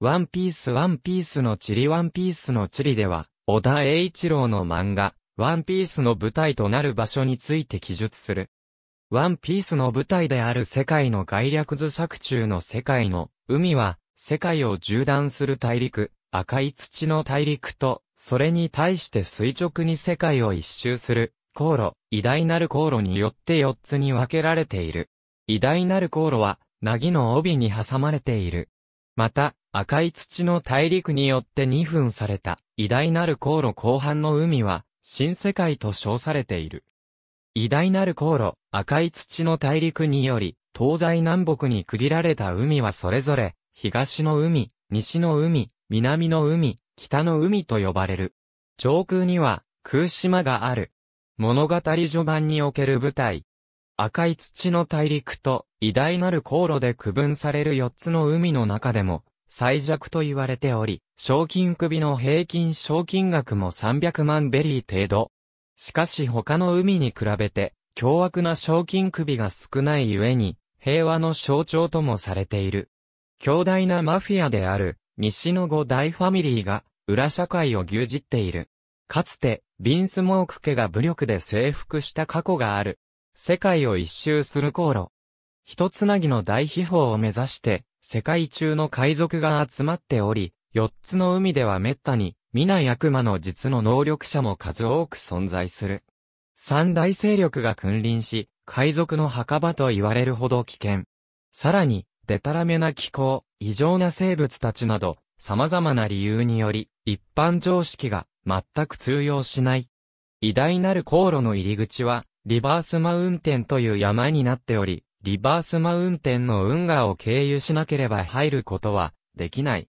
ワンピースワンピースのチリワンピースのチリでは、小田栄一郎の漫画、ワンピースの舞台となる場所について記述する。ワンピースの舞台である世界の概略図作中の世界の海は、世界を縦断する大陸、赤い土の大陸と、それに対して垂直に世界を一周する、航路、偉大なる航路によって4つに分けられている。偉大なる航路は、なぎの帯に挟まれている。また、赤い土の大陸によって2分された、偉大なる航路後半の海は、新世界と称されている。偉大なる航路、赤い土の大陸により、東西南北に区切られた海はそれぞれ、東の海、西の海、南の海、北の海と呼ばれる。上空には、空島がある。物語序盤における舞台。赤い土の大陸と、偉大なる航路で区分される4つの海の中でも、最弱と言われており、賞金首の平均賞金額も300万ベリー程度。しかし他の海に比べて、凶悪な賞金首が少ないゆえに、平和の象徴ともされている。強大なマフィアである、西の五大ファミリーが、裏社会を牛耳っている。かつて、ビンスモーク家が武力で征服した過去がある。世界を一周する航路。一つなぎの大秘宝を目指して、世界中の海賊が集まっており、四つの海では滅多に、皆悪魔の実の能力者も数多く存在する。三大勢力が君臨し、海賊の墓場と言われるほど危険。さらに、デタラメな気候、異常な生物たちなど、様々な理由により、一般常識が全く通用しない。偉大なる航路の入り口は、リバースマウンテンという山になっており、リバースマウンテンの運河を経由しなければ入ることは、できない。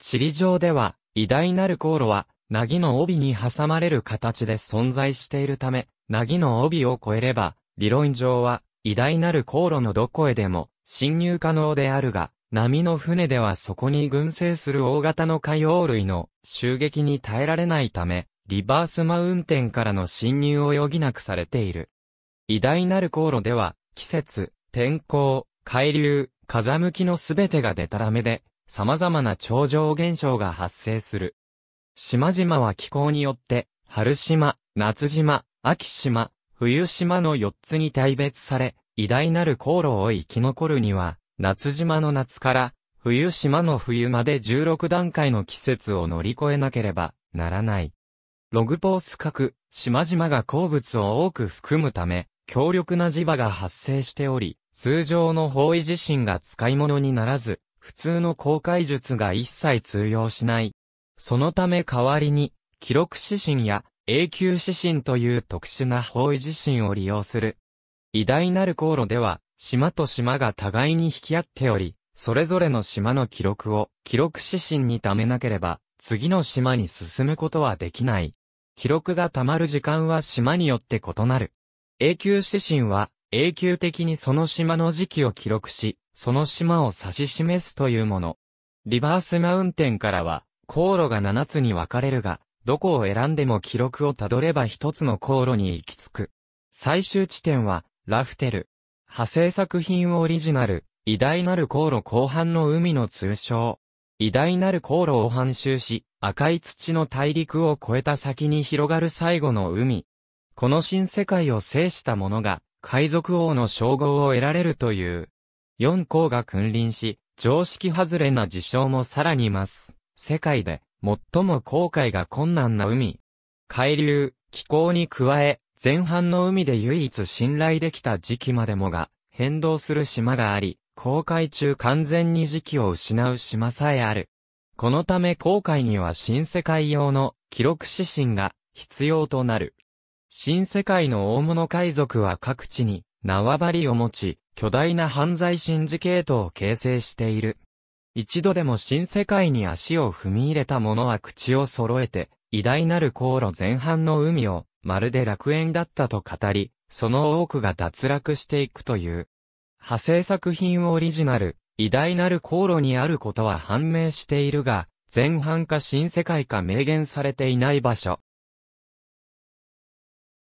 地理上では、偉大なる航路は、なぎの帯に挟まれる形で存在しているため、なぎの帯を越えれば、理論上は、偉大なる航路のどこへでも、侵入可能であるが、波の船ではそこに群生する大型の海洋類の襲撃に耐えられないため、リバースマウンテンからの侵入を余儀なくされている。偉大なる航路では、季節、天候、海流、風向きのすべてがデタラメで、様々な超常現象が発生する。島々は気候によって、春島、夏島、秋島、冬島の4つに大別され、偉大なる航路を生き残るには、夏島の夏から、冬島の冬まで16段階の季節を乗り越えなければならない。ログポース核、島々が鉱物を多く含むため、強力な磁場が発生しており、通常の方位自身が使い物にならず、普通の公開術が一切通用しない。そのため代わりに、記録指針や永久指針という特殊な方位自身を利用する。偉大なる航路では、島と島が互いに引き合っており、それぞれの島の記録を記録指針に貯めなければ、次の島に進むことはできない。記録が溜まる時間は島によって異なる。永久指針は永久的にその島の時期を記録し、その島を指し示すというもの。リバースマウンテンからは、航路が7つに分かれるが、どこを選んでも記録をたどれば一つの航路に行き着く。最終地点は、ラフテル。派生作品オリジナル、偉大なる航路後半の海の通称。偉大なる航路を半周し、赤い土の大陸を越えた先に広がる最後の海。この新世界を制した者が、海賊王の称号を得られるという。四項が君臨し、常識外れな事象もさらにます。世界で、最も航海が困難な海。海流、気候に加え、前半の海で唯一信頼できた時期までもが、変動する島があり、航海中完全に時期を失う島さえある。このため航海には新世界用の記録指針が必要となる。新世界の大物海賊は各地に縄張りを持ち、巨大な犯罪シンジケートを形成している。一度でも新世界に足を踏み入れた者は口を揃えて、偉大なる航路前半の海を、まるで楽園だったと語り、その多くが脱落していくという。派生作品オリジナル、偉大なる航路にあることは判明しているが、前半か新世界か明言されていない場所。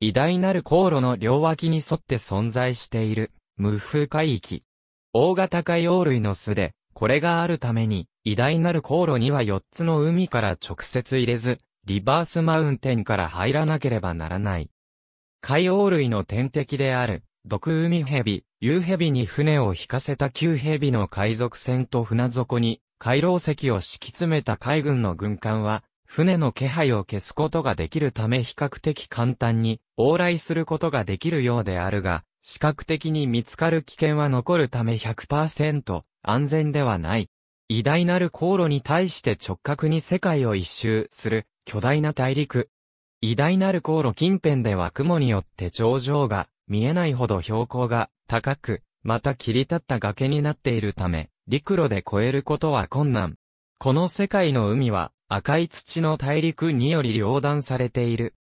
偉大なる航路の両脇に沿って存在している、無風海域。大型海洋類の巣で、これがあるために、偉大なる航路には4つの海から直接入れず、リバースマウンテンから入らなければならない。海洋類の天敵である、毒海蛇、夕蛇に船を引かせた旧蛇の海賊船と船底に、海楼石を敷き詰めた海軍の軍艦は、船の気配を消すことができるため比較的簡単に往来することができるようであるが、視覚的に見つかる危険は残るため100%安全ではない。偉大なる航路に対して直角に世界を一周する巨大な大陸。偉大なる航路近辺では雲によって頂上が見えないほど標高が高く、また切り立った崖になっているため、陸路で越えることは困難。この世界の海は赤い土の大陸により両断されている。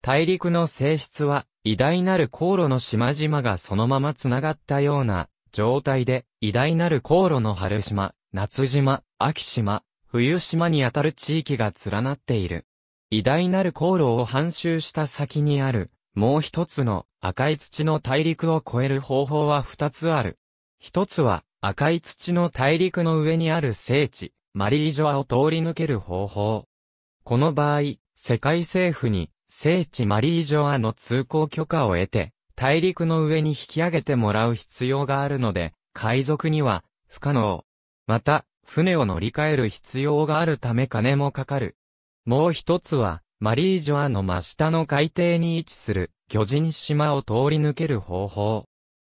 大陸の性質は、偉大なる航路の島々がそのまま繋がったような状態で、偉大なる航路の春島、夏島、秋島、冬島にあたる地域が連なっている。偉大なる航路を半周した先にある、もう一つの赤い土の大陸を越える方法は二つある。一つは赤い土の大陸の上にある聖地、マリージョアを通り抜ける方法。この場合、世界政府に聖地マリージョアの通行許可を得て、大陸の上に引き上げてもらう必要があるので、海賊には不可能。また、船を乗り換える必要があるため金もかかる。もう一つは、マリージョアの真下の海底に位置する巨人島を通り抜ける方法。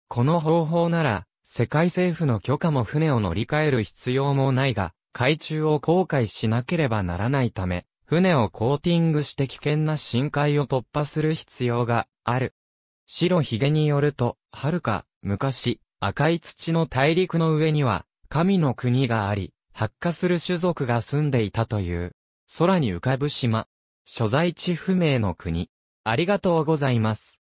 この方法なら、世界政府の許可も船を乗り換える必要もないが、海中を航海しなければならないため、船をコーティングして危険な深海を突破する必要がある。白ひげによると、遥か、昔、赤い土の大陸の上には、神の国があり、発火する種族が住んでいたという、空に浮かぶ島、所在地不明の国。ありがとうございます。